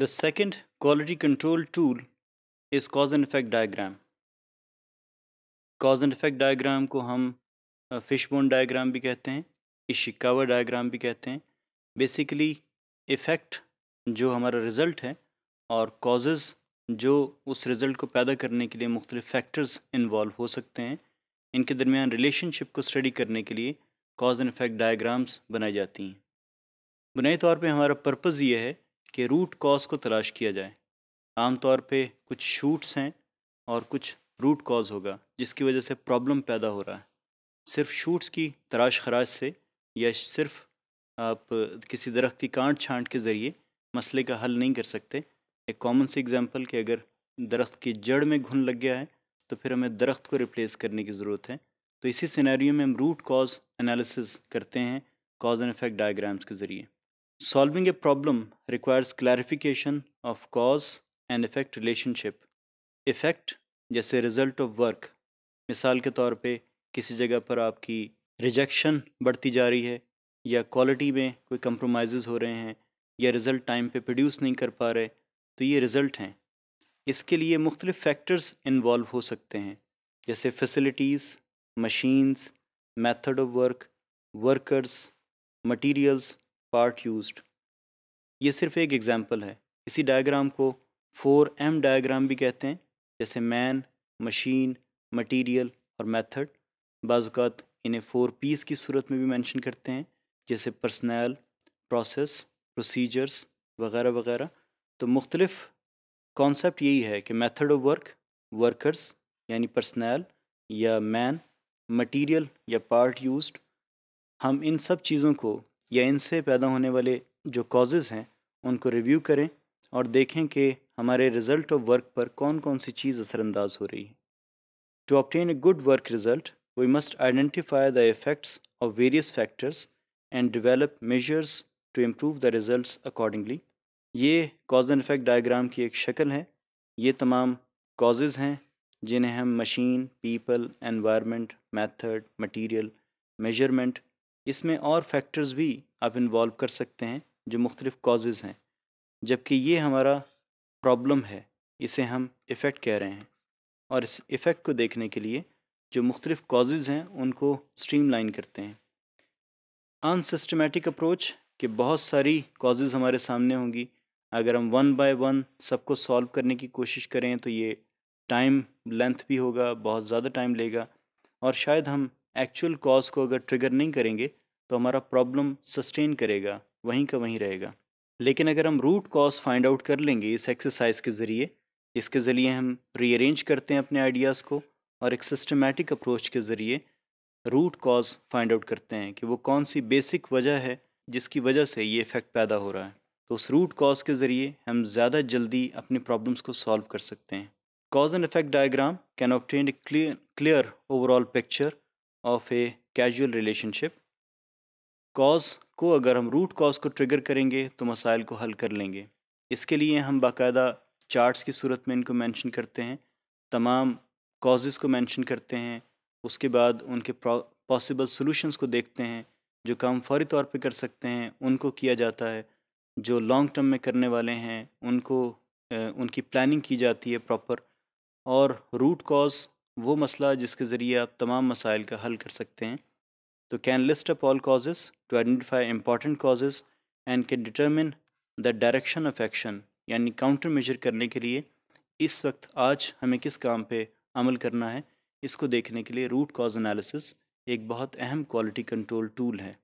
The second quality control tool is cause and effect diagram. Cause and effect diagram को हम fish bone diagram भी कहते हैं Ishikawa diagram भी कहते हैं बेसिकली इफ़ेक्ट जो हमारा रिज़ल्ट है और कॉजेज़ जो उस रिज़ल्ट को पैदा करने के लिए मुख्तलिफ फैक्टर्स इन्वॉल्व हो सकते हैं इनके दरमियान रिलेशनशिप को स्टडी करने के लिए cause एंड इफेक्ट डायग्राम्स बनाई जाती हैं बुनियादी तौर पे हमारा पर्पज़ ये है के रूट कॉज को तलाश किया जाए आमतौर पे कुछ शूट्स हैं और कुछ रूट कॉज होगा जिसकी वजह से प्रॉब्लम पैदा हो रहा है सिर्फ शूट्स की तराश खराश से या सिर्फ आप किसी दरख्त की कांट छांट के ज़रिए मसले का हल नहीं कर सकते एक कॉमन सी एग्जांपल कि अगर दरख्त की जड़ में घुन लग गया है तो फिर हमें दरख्त को रिप्लेस करने की ज़रूरत है तो इसी सिनेरियो में हम रूट कॉज एनालिसिस करते हैं कॉज एंड इफेक्ट डायग्राम्स के ज़रिए Solving a problem requires clarification of cause and effect relationship. Effect जैसे result of work. मिसाल के तौर पे किसी जगह पर आपकी रिजेक्शन बढ़ती जा रही है या क्वालिटी में कोई कंप्रोमाइज़ हो रहे हैं या रिज़ल्ट टाइम पे प्रोड्यूस नहीं कर पा रहे तो ये रिज़ल्ट हैं इसके लिए मुख्तलिफ़ फैक्टर्स इन्वॉल्व हो सकते हैं जैसे facilities machines method of work workers materials part use ये सिर्फ एक एग्ज़ाम्पल है इसी डायग्राम को फोर एम डायग्राम भी कहते हैं जैसे मैन मशीन मटीरियल और मेथड बाज़ात इन्हें फोर पीस की सूरत में भी मेंशन करते हैं जैसे पर्सनल प्रोसेस प्रोसीजर्स वगैरह वगैरह तो मुख्तलफ कॉन्सेप्ट यही है कि मेथड ऑफ वर्क वर्कर्स यानी पर्सनल या मैन मटीरियल या पार्ट यूज्ड हम इन सब चीज़ों को या इनसे पैदा होने वाले जो कॉजेज़ हैं उनको रिव्यू करें और देखें कि हमारे रिज़ल्ट ऑफ वर्क पर कौन कौन सी चीज़ असरानंदाज हो रही है to optain a good work result we must identify the effects of various factors and develop measures to improve the result accordingly ये कॉज एंड इफ़ेक्ट डायग्राम की एक शक्ल है ये तमाम कॉजेज़ हैं जिन्हें हम machine people environment method material measurement इसमें और फैक्टर्स भी आप इन्वॉल्व कर सकते हैं जो मुख्तलिफ कॉजेज़ हैं जबकि ये हमारा प्रॉब्लम है इसे हम इफ़ेक्ट कह रहे हैं और इस इफ़ेक्ट को देखने के लिए जो मुख्तलिफ कॉजेज़ हैं उनको स्ट्रीमलाइन करते हैं अनसिस्टमेटिक अप्रोच कि बहुत सारी कॉजेज़ हमारे सामने होंगी अगर हम वन बाय वन सबको सॉल्व करने की कोशिश करें तो ये टाइम लेंथ भी होगा बहुत ज़्यादा टाइम लेगा और शायद हम एक्चुअल कॉज को अगर ट्रिगर नहीं करेंगे तो हमारा प्रॉब्लम सस्टेन करेगा वहीं का वहीं रहेगा लेकिन अगर हम रूट कॉज फाइंड आउट कर लेंगे इस एक्सरसाइज के ज़रिए इसके ज़रिए हम रीअरेंज करते हैं अपने आइडियाज़ को और एक सिस्टमेटिक अप्रोच के ज़रिए रूट कॉज फाइंड आउट करते हैं कि वो कौन सी बेसिक वजह है जिसकी वजह से ये इफ़ेक्ट पैदा हो रहा है तो उस रूट कॉज के ज़रिए हम ज़्यादा जल्दी अपनी प्रॉब्लम्स को सॉल्व कर सकते हैं cause and effect diagram can obtain a clear clear overall picture of a casual relationship cause को अगर हम रूट कॉज को ट्रिगर करेंगे तो मसाइल को हल कर लेंगे इसके लिए हम बाकायदा चार्ट्स की सूरत में इनको मेंशन करते हैं तमाम कॉजेज़ को मेंशन करते हैं उसके बाद उनके पॉसिबल सॉल्यूशंस को देखते हैं जो काम फौरी तौर पे कर सकते हैं उनको किया जाता है जो लॉन्ग टर्म में करने वाले हैं उनको उनकी प्लानिंग की जाती है प्रॉपर और रूट कॉज वो मसला जिसके ज़रिए आप तमाम मसाइल का हल कर सकते हैं तो can list up all causes to identify important causes and can determine the direction of action यानी काउंटर मेजर करने के लिए इस वक्त आज हमें किस काम पे अमल करना है इसको देखने के लिए रूट कॉज एनालिसिस एक बहुत अहम क्वालिटी कंट्रोल टूल है